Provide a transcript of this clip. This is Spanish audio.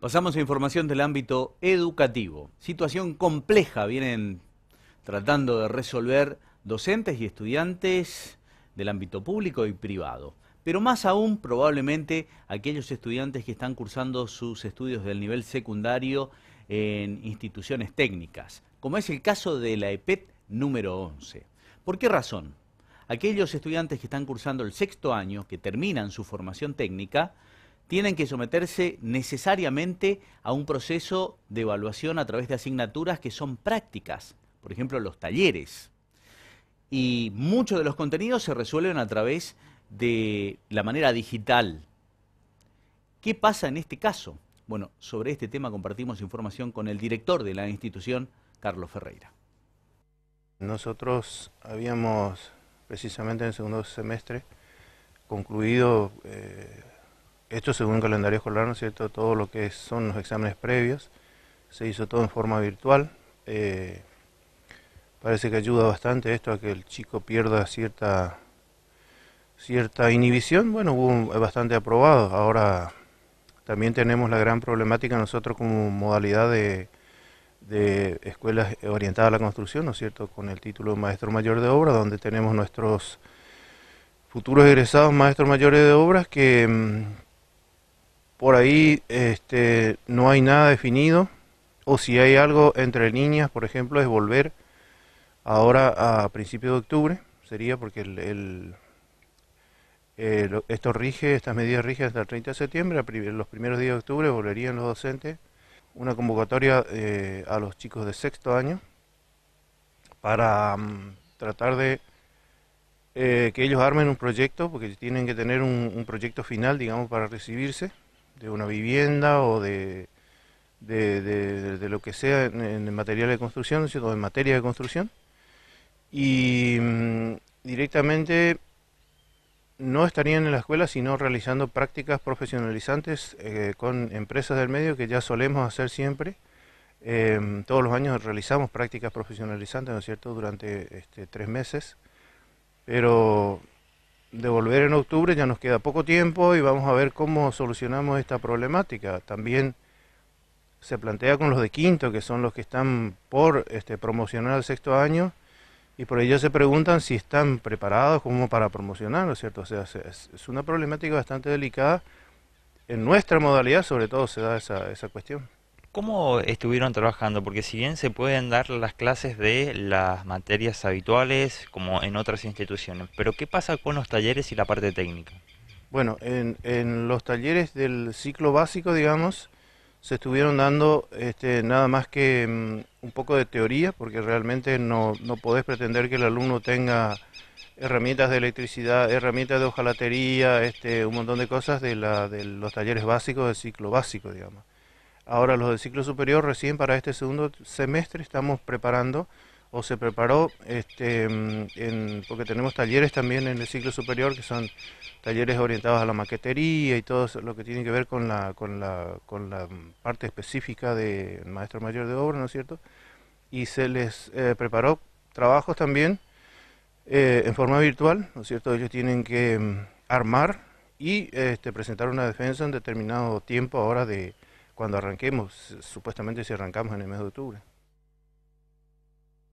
Pasamos a información del ámbito educativo. Situación compleja vienen tratando de resolver docentes y estudiantes del ámbito público y privado. Pero más aún probablemente aquellos estudiantes que están cursando sus estudios del nivel secundario en instituciones técnicas, como es el caso de la EPET número 11. ¿Por qué razón? Aquellos estudiantes que están cursando el sexto año, que terminan su formación técnica, tienen que someterse necesariamente a un proceso de evaluación a través de asignaturas que son prácticas, por ejemplo los talleres. Y muchos de los contenidos se resuelven a través de la manera digital. ¿Qué pasa en este caso? Bueno, sobre este tema compartimos información con el director de la institución, Carlos Ferreira. Nosotros habíamos precisamente en el segundo semestre concluido eh, esto según el calendario escolar, ¿no es cierto? Todo lo que son los exámenes previos, se hizo todo en forma virtual. Eh, parece que ayuda bastante esto a que el chico pierda cierta cierta inhibición. Bueno, hubo eh, bastante aprobado. Ahora también tenemos la gran problemática nosotros como modalidad de, escuelas orientadas a la construcción, ¿no es cierto?, con el título de maestro mayor de obra, donde tenemos nuestros futuros egresados maestros mayores de obras que mm, por ahí este, no hay nada definido, o si hay algo entre niñas por ejemplo, es volver ahora a principios de octubre, sería porque el, eh, esto rige, estas medidas rigen hasta el 30 de septiembre, los primeros días de octubre volverían los docentes, una convocatoria eh, a los chicos de sexto año para mm, tratar de eh, que ellos armen un proyecto, porque tienen que tener un proyecto final, digamos, para recibirse de una vivienda o de, de, lo que sea en, en, material de construcción, ¿cierto? en materia de construcción. Y mm, directamente no estarían en la escuela, sino realizando prácticas profesionalizantes eh, con empresas del medio que ya solemos hacer siempre. Em, todos los años realizamos prácticas profesionalizantes, ¿no es cierto?, durante este, tres meses. Pero de volver en octubre, ya nos queda poco tiempo y vamos a ver cómo solucionamos esta problemática. También se plantea con los de quinto, que son los que están por este, promocionar el sexto año, y por ello se preguntan si están preparados como para promocionar, ¿no es cierto? O sea, es una problemática bastante delicada. En nuestra modalidad, sobre todo, se da esa cuestión. ¿Cómo estuvieron trabajando? Porque si bien se pueden dar las clases de las materias habituales, como en otras instituciones, pero ¿qué pasa con los talleres y la parte técnica? Bueno, en, los talleres del ciclo básico, digamos, se estuvieron dando este, nada más que mm, un poco de teoría, porque realmente no, no podés pretender que el alumno tenga herramientas de electricidad, herramientas de hojalatería, este, un montón de cosas de los talleres básicos del ciclo básico, digamos. Ahora los del ciclo superior recién para este segundo semestre estamos preparando o se preparó, este, en, porque tenemos talleres también en el ciclo superior que son talleres orientados a la maquetería y todo lo que tiene que ver con la, con la, parte específica del maestro mayor de obra, ¿no es cierto? Y se les eh, preparó trabajos también eh, en forma virtual, ¿no es cierto? Ellos tienen que mm, armar y este, presentar una defensa en determinado tiempo ahora de, cuando arranquemos, supuestamente si arrancamos en el mes de octubre.